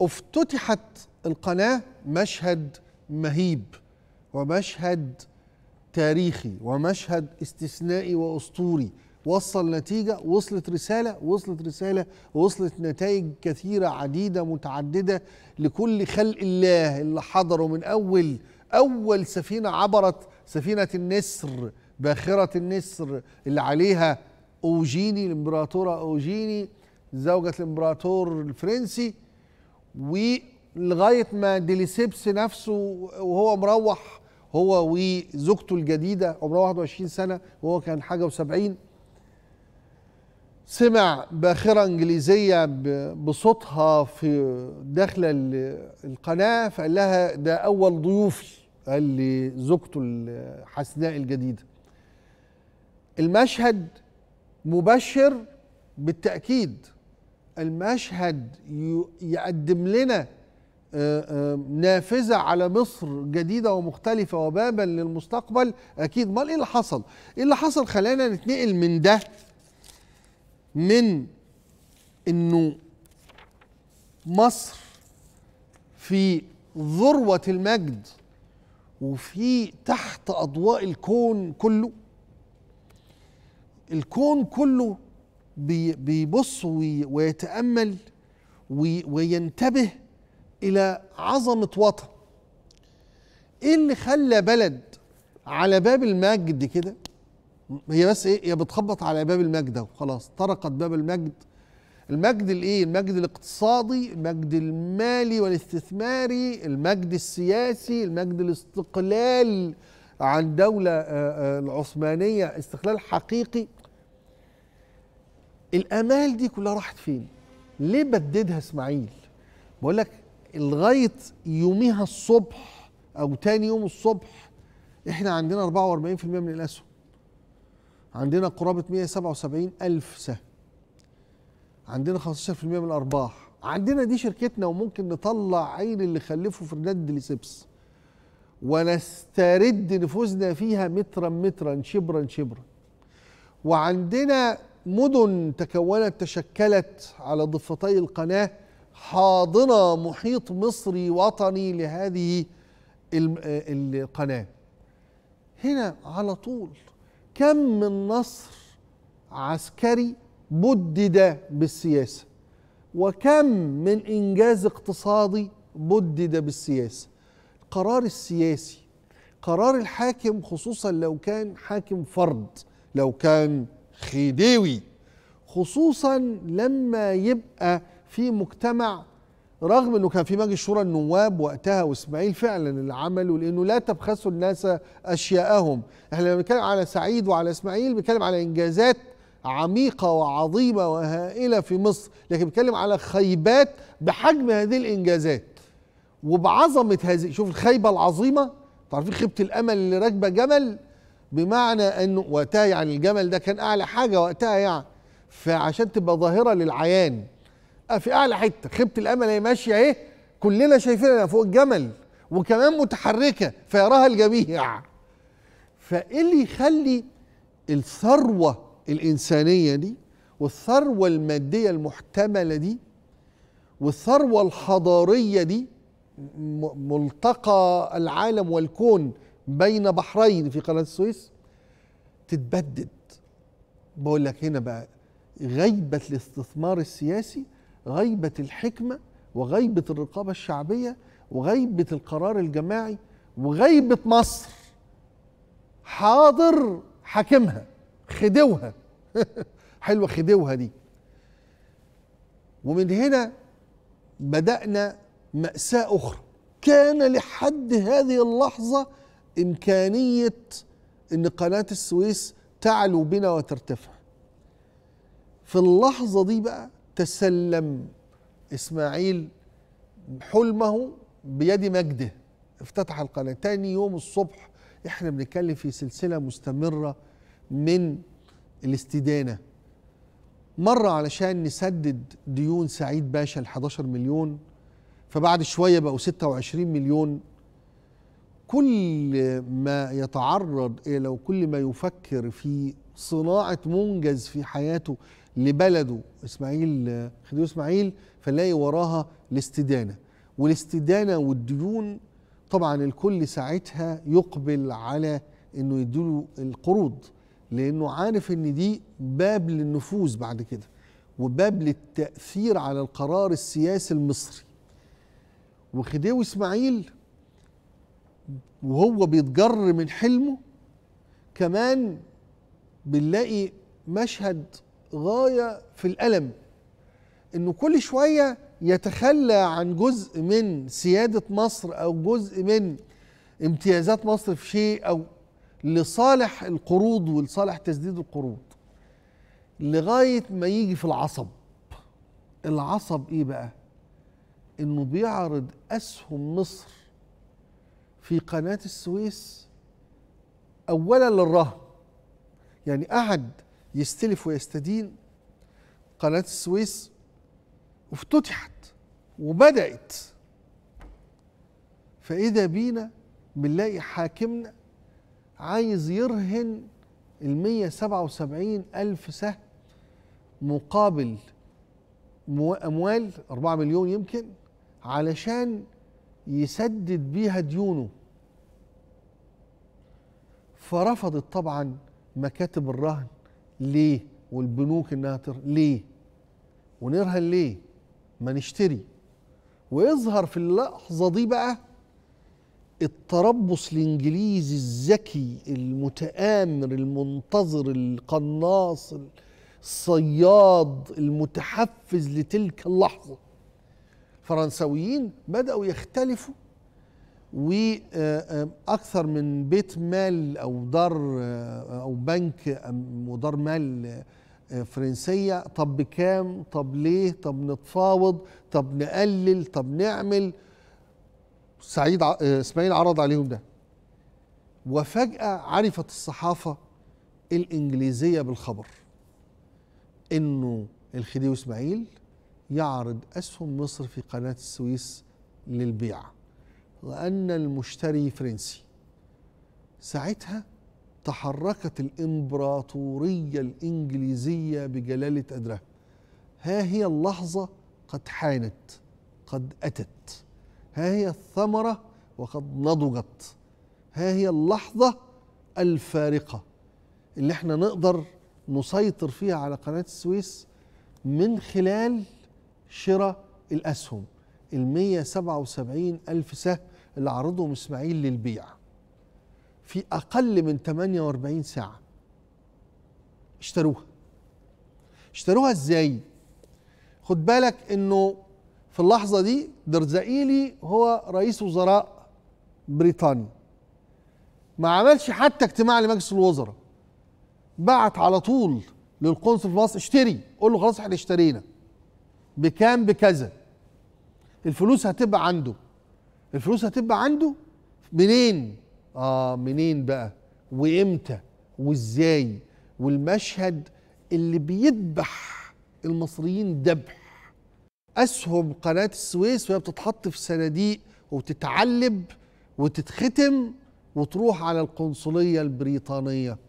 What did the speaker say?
افتتحت القناه مشهد مهيب ومشهد تاريخي ومشهد استثنائي واسطوري وصل نتيجه وصلت رساله وصلت رساله وصلت نتائج كثيره عديده متعدده لكل خلق الله اللي حضروا من اول اول سفينه عبرت سفينه النسر باخره النسر اللي عليها اوجيني الامبراطوره اوجيني زوجة الامبراطور الفرنسي ولغايه ما ديليسيبس نفسه وهو مروح هو وزوجته الجديده عمرها 21 سنه وهو كان حاجه و70 سمع باخره انجليزيه بصوتها في داخل القناه فقال لها ده اول ضيوفي قال لي زوجته الحسناء الجديده المشهد مبشر بالتاكيد المشهد يقدم لنا آه، آه، نافذه على مصر جديده ومختلفه وبابا للمستقبل اكيد امال ايه اللي حصل؟ ايه اللي حصل خلانا نتنقل من ده من انه مصر في ذروه المجد وفي تحت اضواء الكون كله الكون كله بيبص ويتامل وينتبه الى عظمه وطن ايه اللي خلى بلد على باب المجد كده هي بس ايه هي بتخبط على باب المجد وخلاص طرقت باب المجد المجد الايه المجد الاقتصادي المجد المالي والاستثماري المجد السياسي المجد الاستقلال عن دولة آه، آه، العثمانية استقلال حقيقي الامال دي كلها راحت فين ليه بددها اسماعيل بقول لك لغايه يوميها الصبح او تاني يوم الصبح احنا عندنا 44% من الاسهم عندنا قرابه 177 الف سهم عندنا 15% من الارباح عندنا دي شركتنا وممكن نطلع عين اللي خلفه فرناند لسبس ونسترد نفوذنا فيها مترا مترا شبرا شبرا وعندنا مدن تكونت تشكلت على ضفتي القناه حاضنه محيط مصري وطني لهذه آه، القناه هنا على طول كم من نصر عسكري بدد بالسياسه وكم من انجاز اقتصادي بدد بالسياسه القرار السياسي قرار الحاكم خصوصا لو كان حاكم فرد لو كان خديوي خصوصا لما يبقى في مجتمع رغم انه كان في مجلس شورى النواب وقتها واسماعيل فعلا اللي عمله لانه لا تبخسوا الناس اشياءهم احنا لما بنتكلم على سعيد وعلى اسماعيل بنتكلم على انجازات عميقة وعظيمة وهائلة في مصر لكن بنتكلم على خيبات بحجم هذه الإنجازات وبعظمة هذه شوف الخيبة العظيمة تعرفين خيبة الأمل اللي راكبة جمل بمعنى انه وقتها يعني الجمل ده كان اعلى حاجه وقتها يعني فعشان تبقى ظاهره للعيان آه، في اعلى حته خيبه الامل هي ماشيه ايه كلنا شايفينها فوق الجمل وكمان متحركه فيراها الجميع فايه اللي يخلي الثروه الانسانيه دي والثروه الماديه المحتمله دي والثروه الحضاريه دي ملتقى العالم والكون بين بحرين في قناه السويس تتبدد بقول لك هنا بقى غيبه الاستثمار السياسي غيبه الحكمه وغيبه الرقابه الشعبيه وغيبه القرار الجماعي وغيبه مصر حاضر حاكمها خدوها حلوه خدوها دي ومن هنا بدأنا مأساة أخرى كان لحد هذه اللحظة امكانيه ان قناه السويس تعلو بنا وترتفع في اللحظه دي بقى تسلم اسماعيل حلمه بيد مجده افتتح القناه تاني يوم الصبح احنا بنتكلم في سلسله مستمره من الاستدانه مره علشان نسدد ديون سعيد باشا ال 11 مليون فبعد شويه بقوا 26 مليون كل ما يتعرض الى وكل ما يفكر في صناعه منجز في حياته لبلده اسماعيل خديوي اسماعيل فنلاقي وراها الاستدانه والاستدانه والديون طبعا الكل ساعتها يقبل على انه يديله القروض لانه عارف ان دي باب للنفوذ بعد كده وباب للتاثير على القرار السياسي المصري وخديوي اسماعيل وهو بيتجر من حلمه كمان بنلاقي مشهد غايه في الالم انه كل شويه يتخلى عن جزء من سياده مصر او جزء من امتيازات مصر في شيء او لصالح القروض ولصالح تسديد القروض لغايه ما يجي في العصب العصب ايه بقى انه بيعرض اسهم مصر في قناة السويس أولا للرهن يعني قعد يستلف ويستدين قناة السويس افتتحت وبدأت فإذا بينا بنلاقي حاكمنا عايز يرهن المية سبعة وسبعين ألف سهم مقابل أموال أربعة مليون يمكن علشان يسدد بيها ديونه فرفضت طبعا مكاتب الرهن ليه والبنوك انها تر... ليه ونرهن ليه ما نشتري ويظهر في اللحظه دي بقى التربص الانجليزي الذكي المتآمر المنتظر القناص الصياد المتحفز لتلك اللحظه فرنسويين بدأوا يختلفوا واكثر آه، آه، من بيت مال او دار آه، او بنك ودار مال فرنسيه طب بكام طب ليه طب نتفاوض طب نقلل طب نعمل سعيد اسماعيل عرض عليهم ده وفجاه عرفت الصحافه الانجليزيه بالخبر انه الخديوي اسماعيل يعرض أسهم مصر في قناة السويس للبيع وأن المشتري فرنسي ساعتها تحركت الإمبراطورية الإنجليزية بجلالة قدرها ها هي اللحظة قد حانت قد أتت ها هي الثمرة وقد نضجت ها هي اللحظة الفارقة اللي احنا نقدر نسيطر فيها على قناة السويس من خلال شراء الأسهم ال 177 ألف سهم اللي عرضهم إسماعيل للبيع في أقل من 48 ساعة اشتروها اشتروها ازاي خد بالك انه في اللحظة دي درزقيلي هو رئيس وزراء بريطاني ما عملش حتى اجتماع لمجلس الوزراء بعت على طول للقنصل في مصر اشتري قول له خلاص احنا اشترينا بكام بكذا الفلوس هتبقى عنده الفلوس هتبقى عنده منين اه منين بقى وامتى وازاي والمشهد اللي بيذبح المصريين ذبح اسهم قناه السويس وهي بتتحط في صناديق وتتعلب وتتختم وتروح على القنصليه البريطانيه